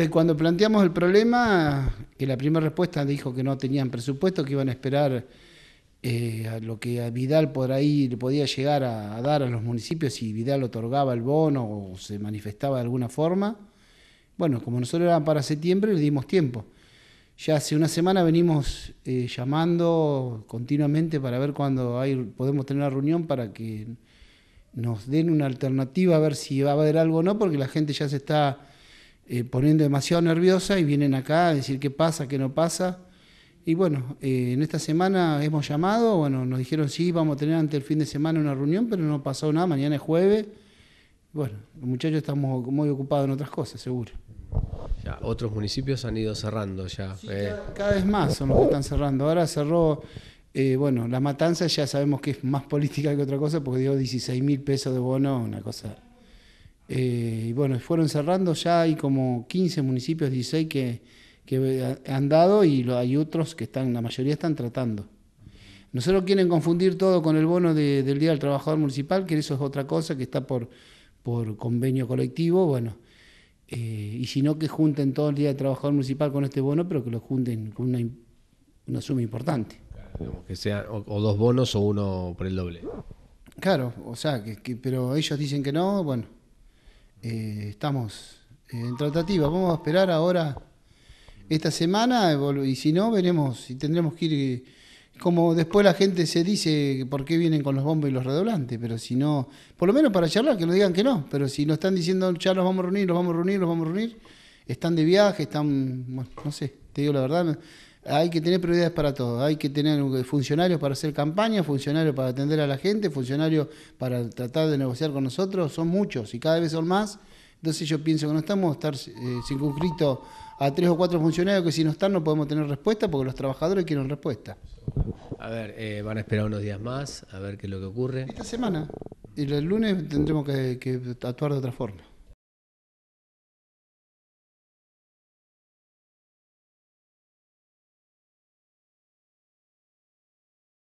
Eh, cuando planteamos el problema, que la primera respuesta dijo que no tenían presupuesto, que iban a esperar eh, a lo que a Vidal por ahí le podía llegar a, dar a los municipios si Vidal otorgaba el bono o se manifestaba de alguna forma. Bueno, como nosotros eran para septiembre, le dimos tiempo. Ya hace una semana venimos eh, llamando continuamente para ver cuándo podemos tener una reunión para que nos den una alternativa, a ver si va a haber algo o no, porque la gente ya se está eh, poniendo demasiado nerviosa y vienen acá a decir qué pasa, qué no pasa. Y bueno, eh, en esta semana hemos llamado, bueno, nos dijeron sí, vamos a tener ante el fin de semana una reunión, pero no pasó nada, mañana es jueves. Bueno, los muchachos estamos muy ocupados en otras cosas, seguro. Ya, otros municipios han ido cerrando ya. Eh. cada, vez más son los que están cerrando. Ahora cerró, bueno, la matanza ya sabemos que es más política que otra cosa, porque dio 16 mil pesos de bono, una cosa y bueno, fueron cerrando, ya hay como 15 municipios, 16 que, han dado y hay otros que están, la mayoría están tratando. Nosotros quieren confundir todo con el bono del Día del Trabajador Municipal, que eso es otra cosa que está por, por convenio colectivo, bueno, eh, y si no que junten todo el Día del Trabajador Municipal con este bono, pero que lo junten con una, suma importante. que sea o, dos bonos o uno por el doble. Claro, o sea, que, pero ellos dicen que no, bueno. Eh, estamos en tratativa. Vamos a esperar ahora esta semana y si no, veremos y tendremos que ir. Eh, como después la gente se dice por qué vienen con los bombos y los redoblantes, pero si no, por lo menos para charlar, que nos digan que no, pero si nos están diciendo ya los vamos a reunir, los vamos a reunir, los vamos a reunir, están de viaje, están, bueno, no sé, te digo la verdad, hay que tener prioridades para todo. Hay que tener funcionarios para hacer campaña, funcionarios para atender a la gente, funcionarios para tratar de negociar con nosotros. Son muchos y cada vez son más. Entonces yo pienso que no estamos estar eh, circunscritos a tres o cuatro funcionarios que si no están no podemos tener respuesta porque los trabajadores quieren respuesta. A ver, eh, van a esperar unos días más a ver qué es lo que ocurre. Esta semana. Y el lunes tendremos que actuar de otra forma.